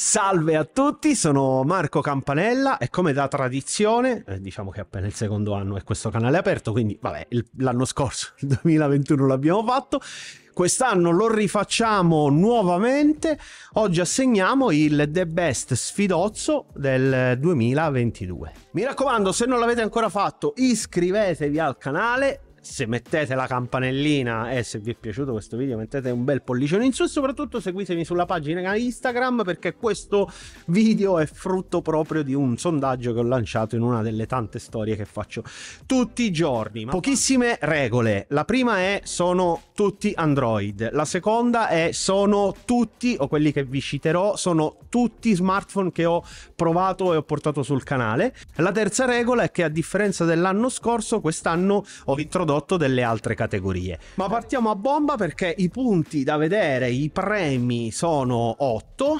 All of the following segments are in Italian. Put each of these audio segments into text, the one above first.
Salve a tutti, sono Marco Campanella e come da tradizione, eh, diciamo che è appena il secondo anno che questo canale è aperto, quindi vabbè, il, l'anno scorso, il 2021 l'abbiamo fatto, quest'anno lo rifacciamo nuovamente, oggi assegniamo il The Best Sfidozzo del 2022. Mi raccomando, se non l'avete ancora fatto, iscrivetevi al canale, se mettete la campanellina e se vi è piaciuto questo video mettete un bel pollicione in su e soprattutto seguitemi sulla pagina Instagram perché questo video è frutto proprio di un sondaggio che ho lanciato in una delle tante storie che faccio tutti i giorni. Ma pochissime regole. La prima è sono tutti Android, la seconda è sono tutti o quelli che vi citerò sono tutti smartphone che ho provato e ho portato sul canale. La terza regola è che a differenza dell'anno scorso quest'anno ho introdotto sotto delle altre categorie. Ma partiamo a bomba perché i punti da vedere, i premi sono 8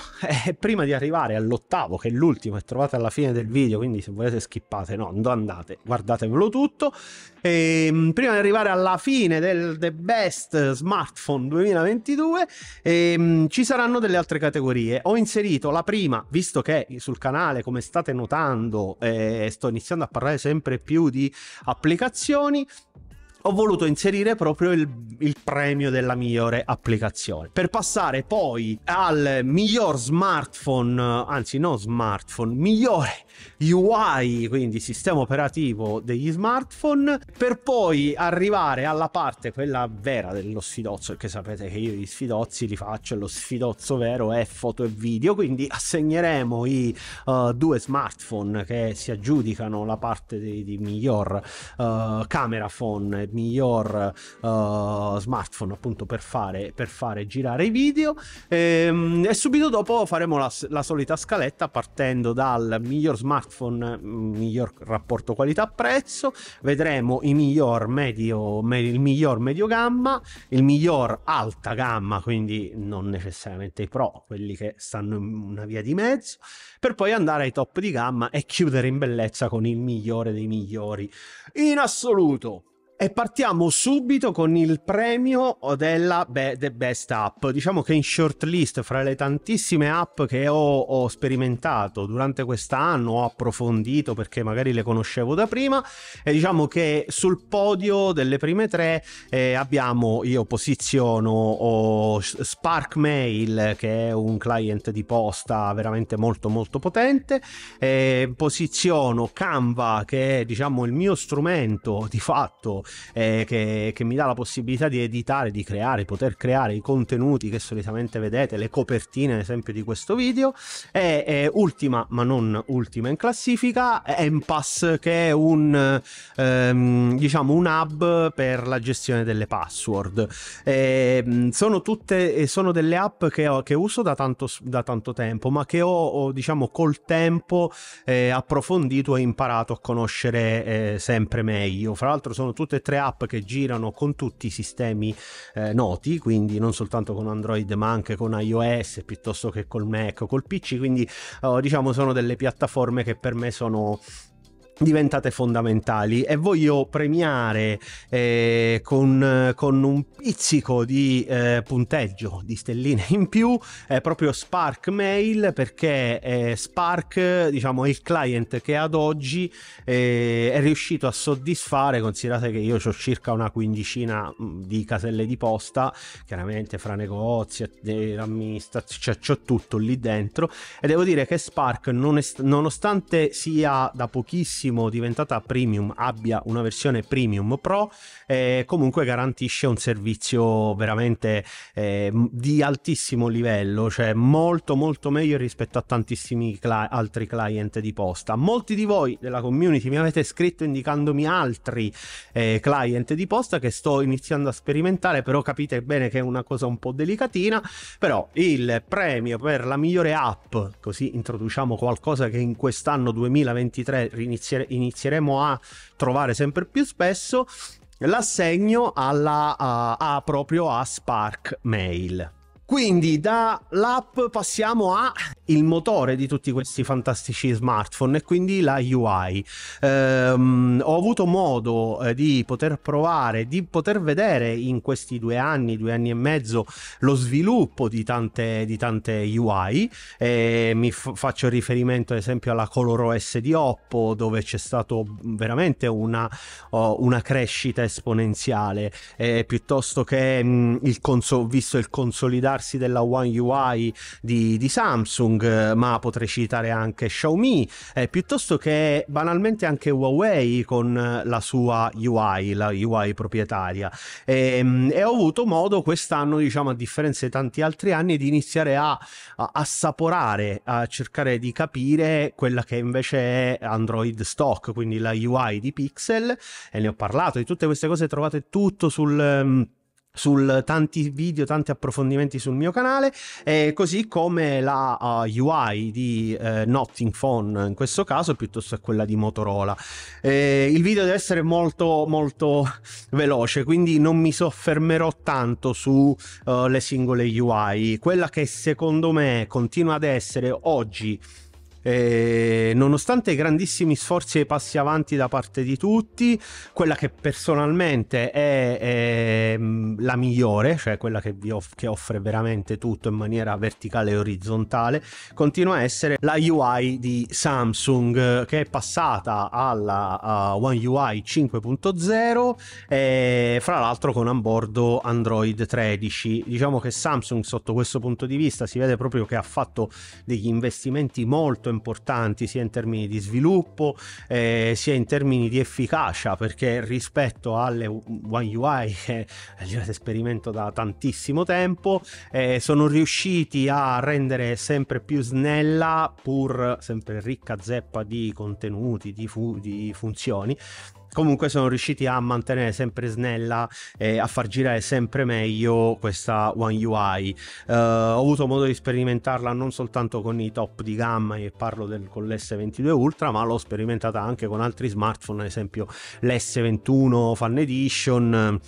e prima di arrivare all'ottavo che è l'ultimo e trovate alla fine del video, quindi se volete skippate, no, non andate, guardatevelo tutto. E, ehm, prima di arrivare alla fine del The Best Smartphone 2022 e, ehm, ci saranno delle altre categorie. Ho inserito la prima, visto che sul canale, come state notando, eh, sto iniziando a parlare sempre più di applicazioni ho voluto inserire proprio il, il, premio della migliore applicazione. Per passare poi al miglior smartphone, anzi non smartphone, migliore UI, quindi sistema operativo degli smartphone, per poi arrivare alla parte, quella vera dello sfidozzo, perché sapete che io gli sfidozzi li faccio, lo sfidozzo vero è foto e video, quindi assegneremo i uh, due smartphone che si aggiudicano la parte di, di miglior uh, camera phone miglior uh, smartphone appunto per fare, per fare girare i video e, ehm, e subito dopo faremo la, la, solita scaletta partendo dal miglior smartphone mm, miglior rapporto qualità prezzo vedremo il miglior medio me, il miglior medio gamma il miglior alta gamma quindi non necessariamente i pro quelli che stanno in una via di mezzo per poi andare ai top di gamma e chiudere in bellezza con il migliore dei migliori in assoluto e partiamo subito con il premio della Be- The Best App. Diciamo che in shortlist fra le tantissime app che ho, ho, sperimentato durante quest'anno, ho approfondito perché magari le conoscevo da prima, e diciamo che sul podio delle prime tre eh, abbiamo, io posiziono Spark Mail che è un client di posta veramente molto molto potente, eh, posiziono Canva che è diciamo il mio strumento di fatto eh, che, che, mi dà la possibilità di editare, di creare, poter creare i contenuti che solitamente vedete, le copertine ad esempio di questo video. E, e ultima, ma non ultima in classifica, Empass che è un, ehm, diciamo un hub per la gestione delle password. E, ehm, sono tutte sono delle app che, ho, che uso da tanto, da tanto, tempo, ma che ho, ho diciamo col tempo eh, approfondito e imparato a conoscere eh, sempre meglio. Fra l'altro sono tutte e tre app che girano con tutti i sistemi eh, noti, quindi non soltanto con Android ma anche con iOS piuttosto che col Mac, o col PC, quindi eh, diciamo sono delle piattaforme che per me sono diventate fondamentali e voglio premiare eh, con, con, un pizzico di eh, punteggio di stelline in più eh, proprio Spark Mail perché eh, Spark diciamo è il client che ad oggi eh, è riuscito a soddisfare considerate che io ho circa una quindicina mm, di caselle di posta chiaramente fra negozi eh, amministrazione cioè, c'ho tutto lì dentro e devo dire che Spark non è, nonostante sia da pochissimo pochissimo diventata premium abbia una versione premium pro eh, comunque garantisce un servizio veramente eh, di altissimo livello cioè molto molto meglio rispetto a tantissimi cli altri client di posta molti di voi della community mi avete scritto indicandomi altri eh, client di posta che sto iniziando a sperimentare però capite bene che è una cosa un po' delicatina però il premio per la migliore app così introduciamo qualcosa che in quest'anno 2023 inizierà inizieremo a trovare sempre più spesso, l'assegno alla, a, eh, a proprio a Spark Mail. Quindi dall'app passiamo al motore di tutti questi fantastici smartphone e quindi la UI. Ehm, ho avuto modo eh, di poter provare, di poter vedere in questi due anni, due anni e mezzo, lo sviluppo di tante, di tante UI. E eh, mi f- faccio riferimento ad esempio alla ColorOS di Oppo dove c'è stata veramente una, oh, una, crescita esponenziale, eh, piuttosto che mh, mm, il console, visto il consolidarsi occuparsi della One UI di, di Samsung, eh, ma potrei citare anche Xiaomi, eh, piuttosto che banalmente anche Huawei con eh, la sua UI, la UI proprietaria. E, ehm, e ho avuto modo quest'anno, diciamo a differenza di tanti altri anni, di iniziare a, a assaporare, a cercare di capire quella che invece è Android Stock, quindi la UI di Pixel, e ne ho parlato di tutte queste cose, trovate tutto sul... Ehm, sul tanti video, tanti approfondimenti sul mio canale, eh, così come la uh, UI di eh, Notting Phone in questo caso piuttosto che quella di Motorola. Eh, il video deve essere molto molto veloce, quindi non mi soffermerò tanto sulle uh, singole UI. Quella che secondo me continua ad essere oggi e eh, nonostante grandissimi sforzi e passi avanti da parte di tutti, quella che personalmente è, è mm, la migliore, cioè quella che, off- che offre veramente tutto in maniera verticale e orizzontale, continua a essere la UI di Samsung che è passata alla uh, One UI 5.0 e fra l'altro con a bordo Android 13. Diciamo che Samsung sotto questo punto di vista si vede proprio che ha fatto degli investimenti molto importanti importanti sia in termini di sviluppo eh, sia in termini di efficacia perché rispetto alle One UI che io esperimento da tantissimo tempo eh, sono riusciti a rendere sempre più snella pur sempre ricca zeppa di contenuti di, fu- di funzioni comunque sono riusciti a mantenere sempre snella e a far girare sempre meglio questa One UI. Uh, eh, ho avuto modo di sperimentarla non soltanto con i top di gamma, e parlo del, con l'S22 Ultra, ma l'ho sperimentata anche con altri smartphone, ad esempio l'S21 Fan Edition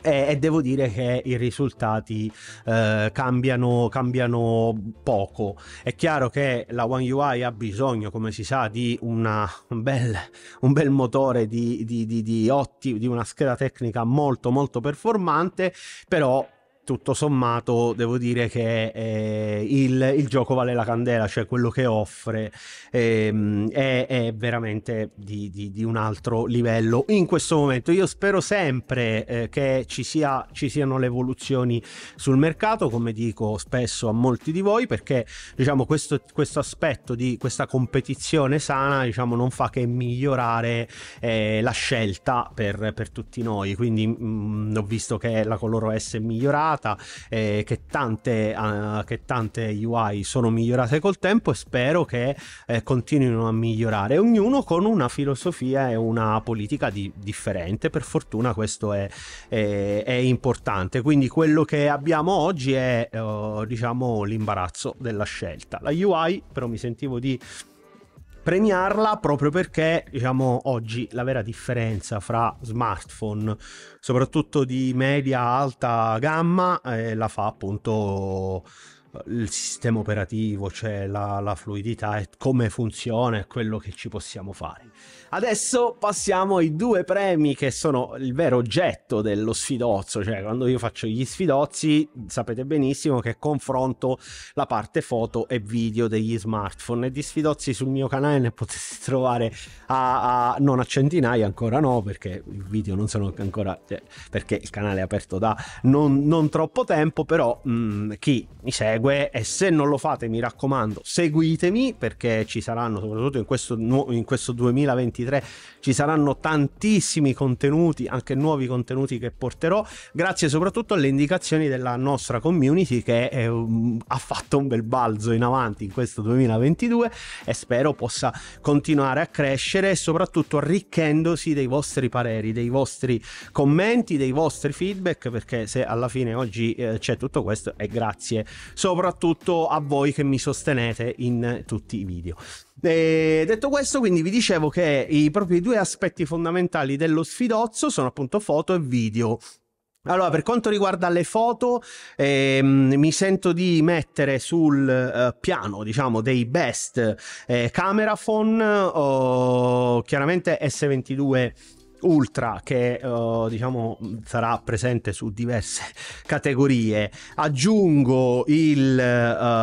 e, e, devo dire che i risultati eh, cambiano, cambiano, poco. È chiaro che la One UI ha bisogno, come si sa, di una, un, bel, un, bel, motore di, di, di, di, otti, di una scheda tecnica molto molto performante, però tutto sommato devo dire che eh, il, il, gioco vale la candela, cioè quello che offre ehm, è, è, veramente di, di, di, un altro livello in questo momento. Io spero sempre eh, che ci, sia, ci, siano le evoluzioni sul mercato, come dico spesso a molti di voi, perché diciamo, questo, questo, aspetto di questa competizione sana diciamo, non fa che migliorare eh, la scelta per, per, tutti noi. Quindi mh, mm, ho visto che la Color OS è migliorata migliorata, eh, che, tante, uh, che, tante, UI sono migliorate col tempo e spero che eh, continuino a migliorare, ognuno con una filosofia e una politica di, differente, per fortuna questo è, è, è, importante, quindi quello che abbiamo oggi è uh, diciamo l'imbarazzo della scelta, la UI però mi sentivo di premiarla proprio perché, diciamo, oggi la vera differenza fra smartphone, soprattutto di media alta gamma, eh, la fa appunto eh, il sistema operativo, cioè la, la fluidità e come funziona e quello che ci possiamo fare. Adesso passiamo ai due premi che sono il vero oggetto dello sfidozzo, cioè quando io faccio gli sfidozzi sapete benissimo che confronto la parte foto e video degli smartphone e di sfidozzi sul mio canale ne potete trovare a, a non a centinaia ancora no perché i video non sono ancora cioè, perché il canale è aperto da non, non troppo tempo però mh, mm, chi mi segue e se non lo fate mi raccomando seguitemi perché ci saranno soprattutto in questo, in questo 2020 2023 ci saranno tantissimi contenuti, anche nuovi contenuti che porterò, grazie soprattutto alle indicazioni della nostra community che è, eh, um, ha fatto un bel balzo in avanti in questo 2022 e spero possa continuare a crescere e soprattutto arricchendosi dei vostri pareri, dei vostri commenti, dei vostri feedback, perché se alla fine oggi eh, c'è tutto questo è grazie soprattutto a voi che mi sostenete in tutti i video. E eh, detto questo, quindi vi dicevo che i propri due aspetti fondamentali dello sfidozzo sono appunto foto e video. Allora, per quanto riguarda le foto, ehm, mi sento di mettere sul eh, piano, diciamo, dei best eh, phone, o chiaramente S22 Ultra che uh, diciamo sarà presente su diverse categorie aggiungo il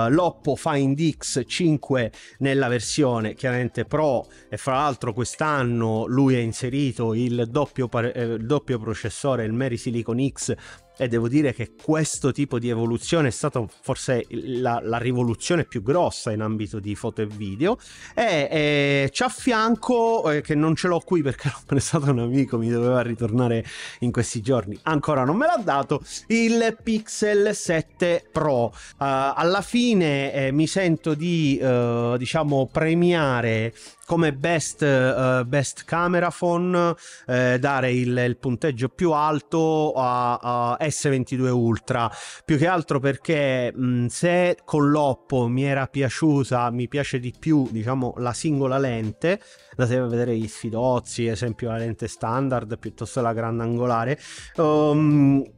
uh, Loppo Find X5 nella versione chiaramente Pro e fra l'altro quest'anno lui ha inserito il doppio, eh, doppio processore il Mary Silicon X e devo dire che questo tipo di evoluzione è stata forse la, la rivoluzione più grossa in ambito di foto e video e, e c'è a fianco eh, che non ce l'ho qui perché l'ho prestato a un amico mi doveva ritornare in questi giorni ancora non me l'ha dato il Pixel 7 Pro uh, alla fine eh, mi sento di uh, diciamo premiare come best, uh, best camera phone eh, dare il, il, punteggio più alto a, a, S22 Ultra più che altro perché mh, mm, se con l'Oppo mi era piaciuta mi piace di più diciamo la singola lente andate a vedere gli sfidozzi esempio la lente standard piuttosto la grande angolare um, ehm,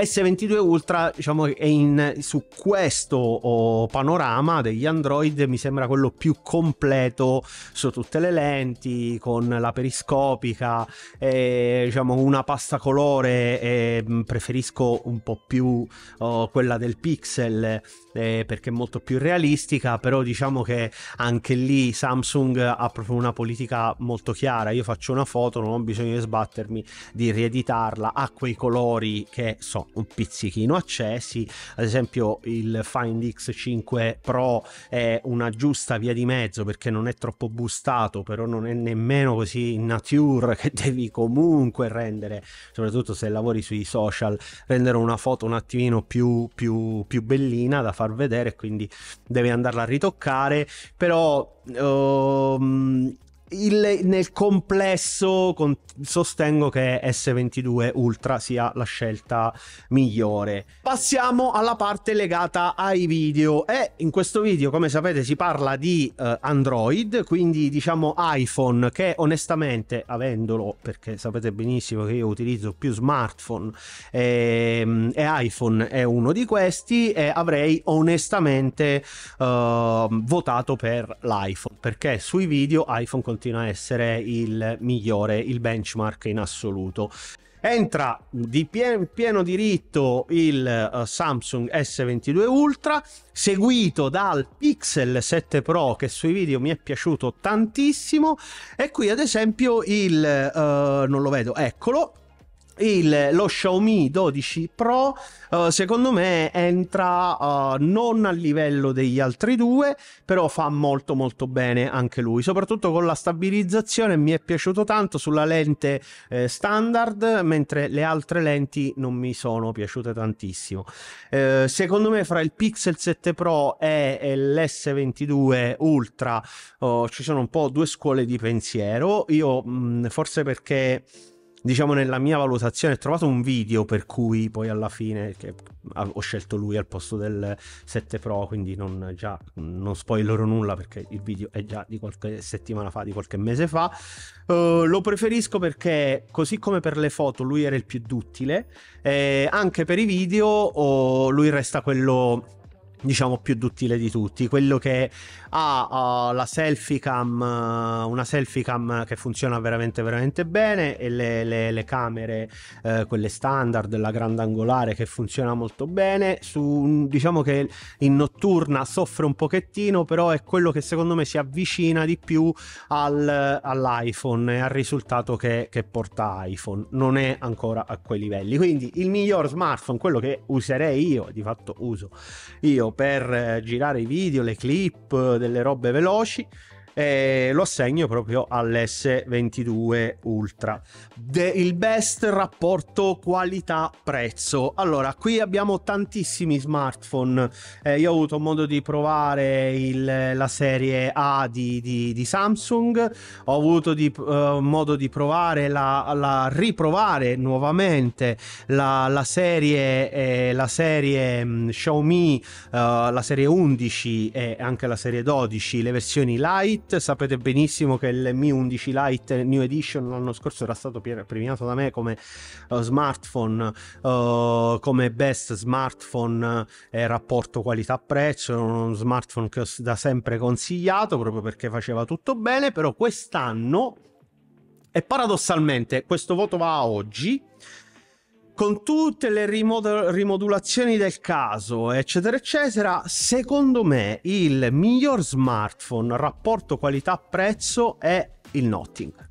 S22 Ultra diciamo, è in, su questo oh, panorama degli Android mi sembra quello più completo su tutte le lenti con la periscopica e, diciamo una pasta colore e, mm, preferisco un po' più oh, quella del Pixel eh, perché è molto più realistica, però diciamo che anche lì Samsung ha proprio una politica molto chiara, io faccio una foto, non ho bisogno di sbattermi di rieditarla a quei colori che sono un pizzichino accesi, ad esempio il Find X5 Pro è una giusta via di mezzo perché non è troppo bustato, però non è nemmeno così in nature che devi comunque rendere, soprattutto se lavori sui social, rendere una foto un attimino più, più, più bellina da far vedere, quindi devi andarla a ritoccare, però um, il, nel complesso con, sostengo che S22 Ultra sia la scelta migliore. Passiamo alla parte legata ai video e in questo video come sapete si parla di uh, Android, quindi diciamo iPhone che onestamente avendolo perché sapete benissimo che io utilizzo più smartphone e, ehm, e iPhone è uno di questi e avrei onestamente uh, votato per l'iPhone perché sui video iPhone continua a essere il migliore, il benchmark in assoluto. Entra di pie- pieno diritto il uh, Samsung S22 Ultra, seguito dal Pixel 7 Pro che sui video mi è piaciuto tantissimo e qui ad esempio il uh, non lo vedo, eccolo, il, lo Xiaomi 12 Pro uh, secondo me entra uh, non a livello degli altri due però fa molto molto bene anche lui soprattutto con la stabilizzazione mi è piaciuto tanto sulla lente eh, standard mentre le altre lenti non mi sono piaciute tantissimo eh, secondo me fra il Pixel 7 Pro e, e l'S22 Ultra uh, ci sono un po' due scuole di pensiero io mh, mm, forse perché diciamo nella mia valutazione, ho trovato un video per cui poi alla fine ho scelto lui al posto del 7 Pro, quindi non, già, non spoilerò nulla perché il video è già di qualche settimana fa, di qualche mese fa. Uh, lo preferisco perché così come per le foto lui era il più duttile, eh, anche per i video oh, lui resta quello diciamo più duttile di tutti, quello che ha uh, la selfie cam, uh, una selfie cam che funziona veramente veramente bene e le, le, le camere, uh, quelle standard, la grandangolare che funziona molto bene, su, diciamo che in notturna soffre un pochettino, però è quello che secondo me si avvicina di più al, all'iPhone e al risultato che, che porta iPhone, non è ancora a quei livelli, quindi il miglior smartphone, quello che userei io, di fatto uso io per eh, girare i video, le clip, eh, delle robe veloci eh, lo assegno proprio all'S22 Ultra. De, il best rapporto qualità-prezzo. Allora, qui abbiamo tantissimi smartphone. Eh, io ho avuto modo di provare il, la serie A di, di, di Samsung, ho avuto di, eh, modo di provare la, la riprovare nuovamente la, la serie, eh, la serie mh, mm, Xiaomi, eh, la serie 11 e anche la serie 12, le versioni light Lite, cioè, sapete benissimo che il Mi 11 Lite New Edition l'anno scorso era stato premiato da me come eh, smartphone, uh, come best smartphone e rapporto qualità-prezzo, uno smartphone che ho da sempre consigliato proprio perché faceva tutto bene, però quest'anno e paradossalmente questo voto va a oggi con tutte le rimodulazioni del caso, eccetera, eccetera, secondo me il miglior smartphone rapporto qualità-prezzo è il Notting.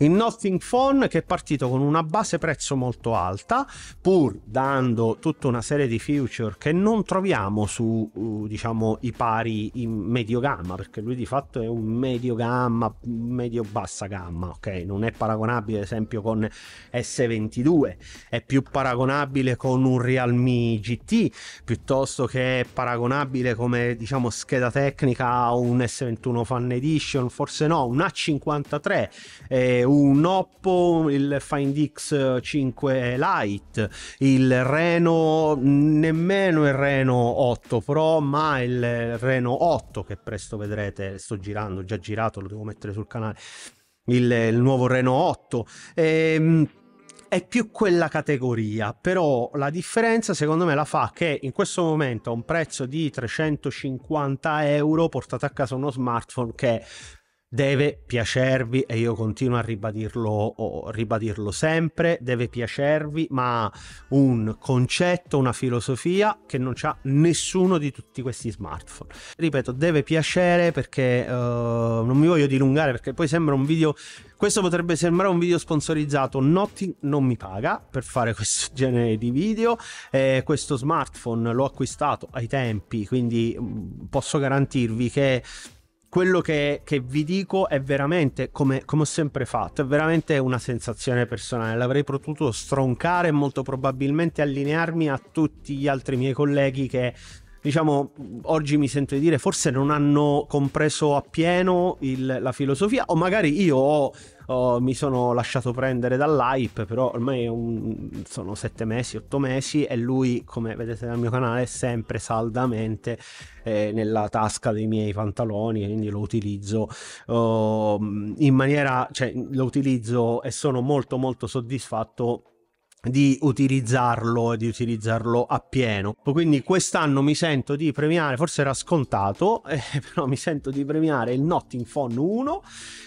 Il Nothing Phone che è partito con una base prezzo molto alta, pur dando tutta una serie di feature che non troviamo su uh, diciamo i pari in medio gamma, perché lui di fatto è un medio gamma, medio bassa gamma, ok? Non è paragonabile ad esempio con S22, è più paragonabile con un Realme GT piuttosto che paragonabile come diciamo scheda tecnica a un S21 Fan Edition, forse no, un A53 eh, un Oppo, il Find X5 Lite, il Reno, nemmeno il Reno 8 Pro, ma il Reno 8 che presto vedrete, sto girando, ho già girato, lo devo mettere sul canale, il, il nuovo Reno 8. Ehm, è più quella categoria, però la differenza secondo me la fa che in questo momento a un prezzo di 350 euro portate a casa uno smartphone che deve piacervi e io continuo a ribadirlo, ribadirlo sempre, deve piacervi, ma un concetto, una filosofia che non c'ha nessuno di tutti questi smartphone. Ripeto, deve piacere perché uh, non mi voglio dilungare perché poi sembra un video questo potrebbe sembrare un video sponsorizzato, Nothing non mi paga per fare questo genere di video. Eh, questo smartphone l'ho acquistato ai tempi, quindi mm, posso garantirvi che quello che, che, vi dico è veramente, come, come, ho sempre fatto, è veramente una sensazione personale. L'avrei potuto stroncare e molto probabilmente allinearmi a tutti gli altri miei colleghi che diciamo, oggi mi sento di dire, forse non hanno compreso appieno il, la filosofia, o magari io ho Oh, mi sono lasciato prendere dall'hype, però ormai un, sono sette mesi, otto mesi e lui, come vedete dal mio canale, è sempre saldamente eh, nella tasca dei miei pantaloni, quindi lo utilizzo oh, in maniera, cioè lo utilizzo e sono molto molto soddisfatto di utilizzarlo e di utilizzarlo appieno. Quindi quest'anno mi sento di premiare, forse era scontato, eh, però mi sento di premiare il Notting Phone 1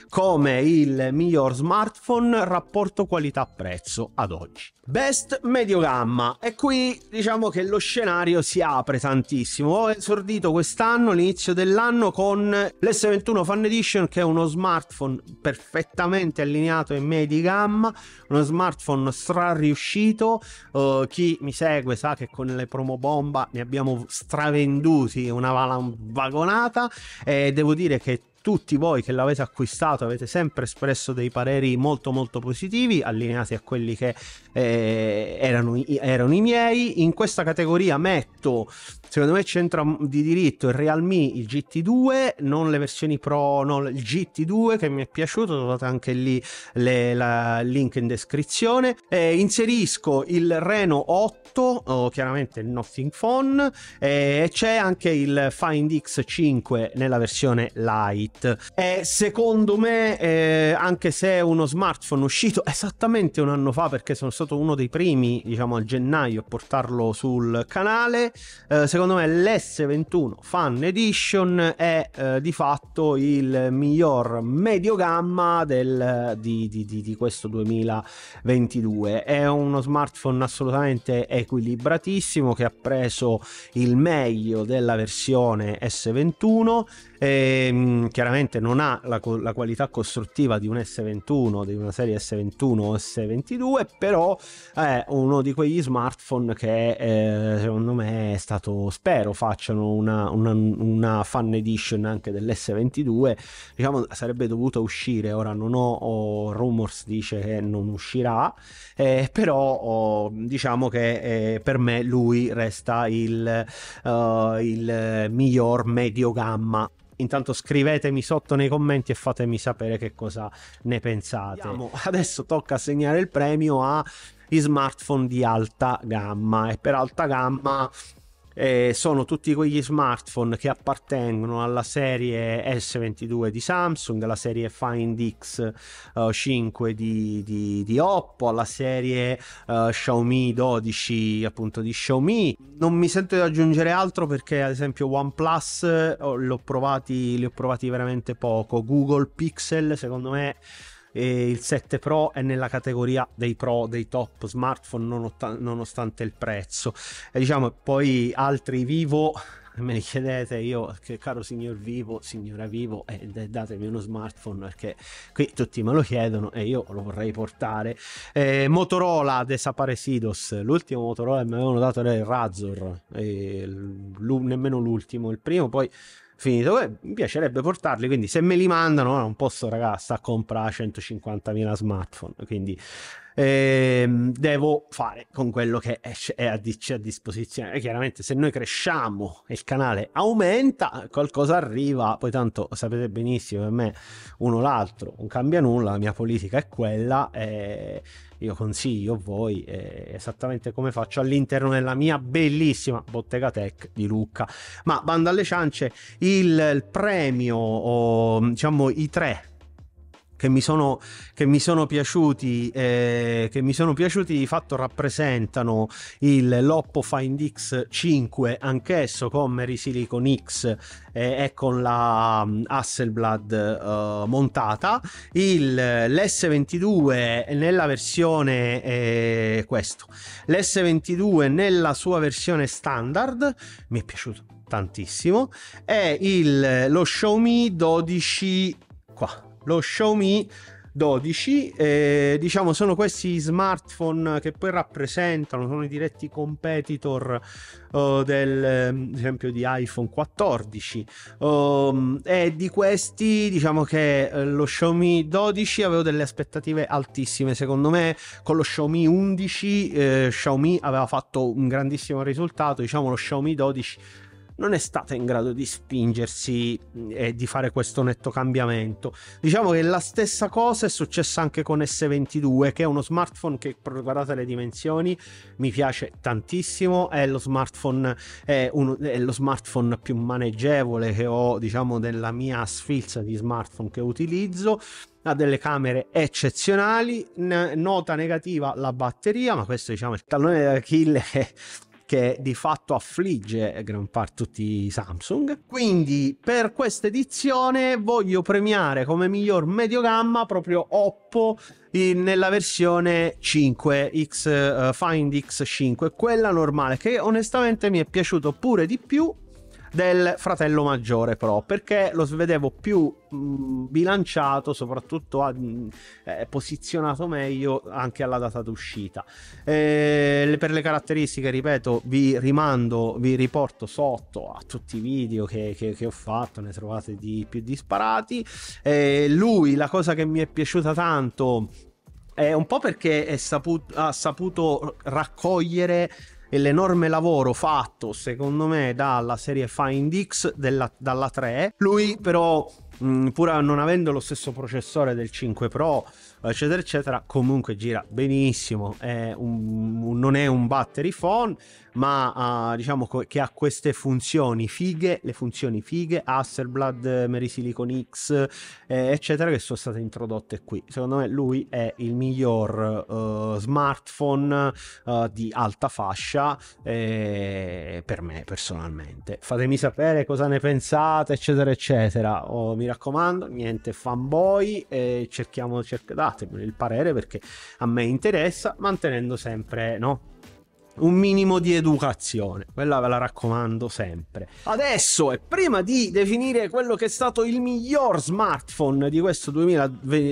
come il miglior smartphone rapporto qualità-prezzo ad oggi. Best medio gamma e qui diciamo che lo scenario si apre tantissimo. Ho esordito quest'anno, l'inizio dell'anno con l'S21 Fan Edition che è uno smartphone perfettamente allineato ai medi gamma, uno smartphone strariuscito uscito. Uh, chi mi segue sa che con le promo bomba ne abbiamo stravenduti una vagonata. E devo dire che tutti voi che l'avete acquistato avete sempre espresso dei pareri molto molto positivi allineati a quelli che eh, erano, erano, i miei in questa categoria metto secondo me c'entra di diritto il Realme il GT2 non le versioni Pro non il GT2 che mi è piaciuto trovate anche lì il link in descrizione eh, inserisco il Reno 8 oh, chiaramente il Nothing Phone eh, e eh, c'è anche il Find X5 nella versione Lite Lite. È secondo me, eh, anche se è uno smartphone uscito esattamente un anno fa, perché sono stato uno dei primi, diciamo a gennaio, a portarlo sul canale, eh, secondo me l'S21 Fan Edition è eh, di fatto il miglior medio gamma del, di, di, di, di questo 2022. È uno smartphone assolutamente equilibratissimo che ha preso il meglio della versione S21 e, ehm, chiaramente non ha la, la, qualità costruttiva di un S21, di una serie S21 o S22, però è uno di quegli smartphone che eh, secondo me è stato, spero facciano una, una, una fan edition anche dell'S22, diciamo sarebbe dovuto uscire, ora non ho, ho rumors dice che non uscirà, eh, però oh, diciamo che eh, per me lui resta il, uh, il miglior medio gamma Intanto scrivetemi sotto nei commenti e fatemi sapere che cosa ne pensate. Adesso tocca assegnare il premio a smartphone di alta gamma e per alta gamma eh, sono tutti quegli smartphone che appartengono alla serie S22 di Samsung, alla serie Find X5 eh, di, di, di, Oppo, alla serie uh, Xiaomi 12 appunto di Xiaomi. Non mi sento di aggiungere altro perché ad esempio OnePlus oh, l'ho provati, li ho provati veramente poco. Google Pixel secondo me e il 7 Pro è nella categoria dei Pro, dei top smartphone nonostante il prezzo. E diciamo poi altri Vivo me ne chiedete io che caro signor vivo signora vivo eh, datemi uno smartphone perché qui tutti me lo chiedono e io lo vorrei portare eh, Motorola Desaparecidos l'ultimo Motorola mi avevano dato era il Razor eh, nemmeno l'ultimo il primo poi finito. E eh, mi piacerebbe portarli, quindi se me li mandano non posso, ragazzi, a comprare 150.000 smartphone. Quindi ehm, devo fare con quello che esce, è a, a disposizione. E chiaramente se noi cresciamo e il canale aumenta, qualcosa arriva, poi tanto sapete benissimo per me uno o l'altro non cambia nulla, la mia politica è quella. Eh, io consiglio a voi eh, esattamente come faccio all'interno della mia bellissima bottega tech di Lucca. Ma bando alle ciance, il, il premio, o, diciamo i tre che mi sono, che mi sono piaciuti, eh, che mi sono piaciuti di fatto rappresentano il Loppo Find X 5, anch'esso con Mary Silicon X eh, e con la um, Hasselblad eh, montata, il, l'S22 nella versione eh, questo, l'S22 nella sua versione standard, mi è piaciuto tantissimo, e il, lo Xiaomi 12 qua lo Xiaomi 12 eh, diciamo sono questi smartphone che poi rappresentano sono i diretti competitor uh, del ehm, esempio di iPhone 14 um, ehm, e di questi diciamo che eh, lo Xiaomi 12 avevo delle aspettative altissime secondo me con lo Xiaomi 11 eh, Xiaomi aveva fatto un grandissimo risultato diciamo lo Xiaomi 12 non è stata in grado di spingersi mm, e di fare questo netto cambiamento. Diciamo che la stessa cosa è successa anche con S22, che è uno smartphone che, guardate le dimensioni, mi piace tantissimo, è lo smartphone, è uno, è lo smartphone più maneggevole che ho, diciamo, della mia sfilza di smartphone che utilizzo ha delle camere eccezionali. N- nota negativa la batteria, ma questo diciamo è il tallone d'Achille che di fatto affligge gran parte tutti i Samsung. Quindi per questa edizione voglio premiare come miglior medio gamma proprio Oppo in, nella versione 5 X uh, Find X5, quella normale che onestamente mi è piaciuto pure di più del fratello maggiore però perché lo vedevo più mh, mm, bilanciato soprattutto a, mh, eh, posizionato meglio anche alla data d'uscita eh, per le caratteristiche ripeto vi rimando vi riporto sotto a tutti i video che, che, che ho fatto ne trovate di più disparati eh, lui la cosa che mi è piaciuta tanto è un po' perché saputo, ha saputo raccogliere e l'enorme lavoro fatto, secondo me, dalla serie Find X della, dalla 3. Lui però, mh, pur non avendo lo stesso processore del 5 Pro, eccetera, eccetera. Comunque gira benissimo, è un, non è un battery phone, ma uh, diciamo che ha queste funzioni fighe, le funzioni fighe, Hasselblad, eh, Mary Silicon X, eh, eccetera, che sono state introdotte qui. Secondo me lui è il miglior uh, smartphone uh, di alta fascia eh, per me personalmente. Fatemi sapere cosa ne pensate, eccetera, eccetera. Oh, mi raccomando, niente fanboy, eh, cerchiamo, cerc- ah, datemi il parere perché a me interessa, mantenendo sempre, no? un minimo di educazione, quella ve la raccomando sempre. Adesso e prima di definire quello che è stato il miglior smartphone di questo 2000,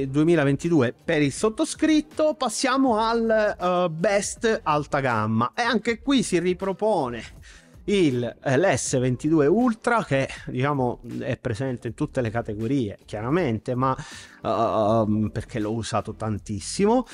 2022 per il sottoscritto, passiamo al uh, best alta gamma e anche qui si ripropone il, eh, l'S22 Ultra che diciamo è presente in tutte le categorie chiaramente ma uh, perché l'ho usato tantissimo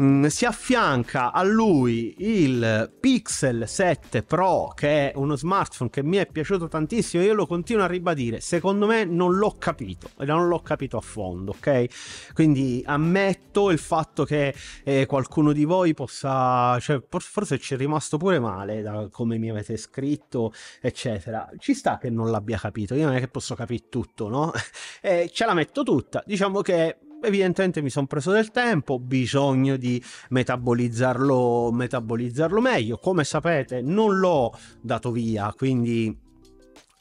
Mm, si affianca a lui il Pixel 7 Pro che è uno smartphone che mi è piaciuto tantissimo io lo continuo a ribadire secondo me non l'ho capito non l'ho capito a fondo ok quindi ammetto il fatto che eh, qualcuno di voi possa cioè, forse ci è rimasto pure male da come mi avete scritto eccetera ci sta che non l'abbia capito io non è che posso capire tutto no e eh, ce la metto tutta diciamo che evidentemente mi sono preso del tempo, ho bisogno di metabolizzarlo, metabolizzarlo meglio. Come sapete non l'ho dato via, quindi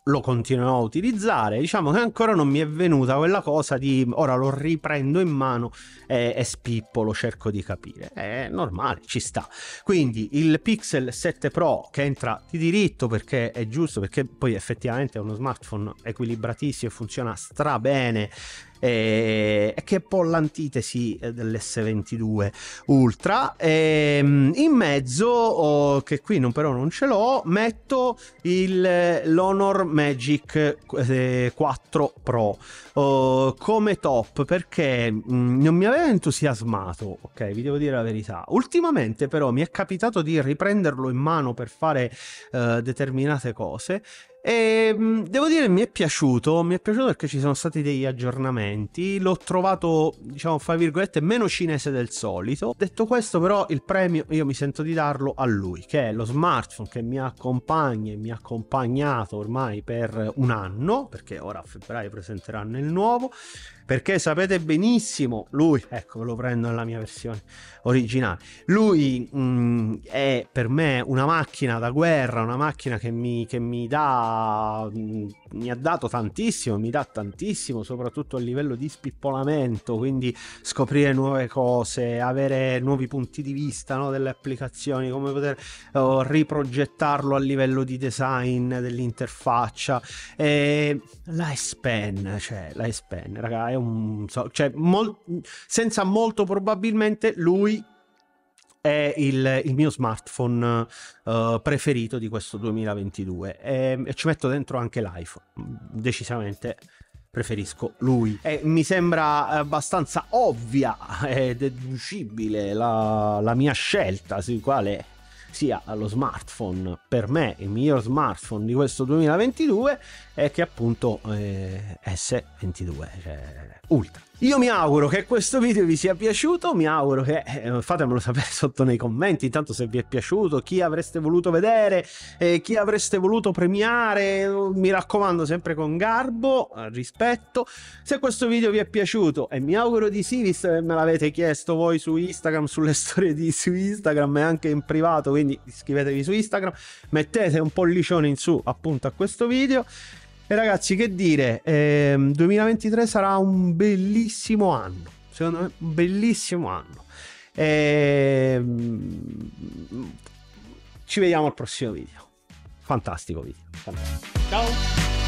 lo continuerò a utilizzare. Diciamo che ancora non mi è venuta quella cosa di ora lo riprendo in mano e, e lo cerco di capire. È normale, ci sta. Quindi il Pixel 7 Pro che entra di diritto perché è giusto, perché poi effettivamente è uno smartphone equilibratissimo e funziona stra bene eh, che è un po' l'antitesi eh, dell'S22 Ultra. E, ehm, in mezzo, oh, che qui non, però non ce l'ho, metto il, eh, l'Honor Magic 4 eh, Pro oh, come top perché mh, mm, non mi aveva entusiasmato, ok, vi devo dire la verità. Ultimamente però mi è capitato di riprenderlo in mano per fare eh, determinate cose e ehm, devo dire mi è piaciuto, mi è piaciuto perché ci sono stati degli aggiornamenti, l'ho trovato, diciamo, fra virgolette, meno cinese del solito. Detto questo però il premio io mi sento di darlo a lui, che è lo smartphone che mi accompagna e mi ha accompagnato ormai per un anno, perché ora a febbraio presenteranno il nuovo perché sapete benissimo, lui, ecco lo prendo nella mia versione originale, lui mh, mm, è per me una macchina da guerra, una macchina che mi, che mi dà, mh, mm, mi ha dato tantissimo, mi dà tantissimo, soprattutto a livello di spippolamento, quindi scoprire nuove cose, avere nuovi punti di vista no, delle applicazioni, come poter oh, riprogettarlo a livello di design dell'interfaccia. E l'iSpan, cioè l'iSpan, ragazzi è un... Cioè, mol, senza molto probabilmente lui è il, il mio smartphone uh, preferito di questo 2022 e, ehm, e ci metto dentro anche l'iPhone, mm, decisamente preferisco lui. E mi sembra abbastanza ovvia e deducibile la, la mia scelta, sul quale sia lo smartphone, per me il miglior smartphone di questo 2022 è che appunto eh, S22. Cioè Ultra. Io mi auguro che questo video vi sia piaciuto, mi auguro che eh, fatemelo sapere sotto nei commenti, intanto se vi è piaciuto, chi avreste voluto vedere, eh, chi avreste voluto premiare, mi raccomando sempre con garbo, eh, rispetto. Se questo video vi è piaciuto e mi auguro di sì, visto che me l'avete chiesto voi su Instagram, sulle storie di, su Instagram e anche in privato, quindi iscrivetevi su Instagram, mettete un pollicione in su appunto a questo video e ragazzi, che dire, eh, 2023 sarà un bellissimo anno, secondo me un bellissimo anno. Eh, ci vediamo al prossimo video. Fantastico video. Fantastico. Ciao.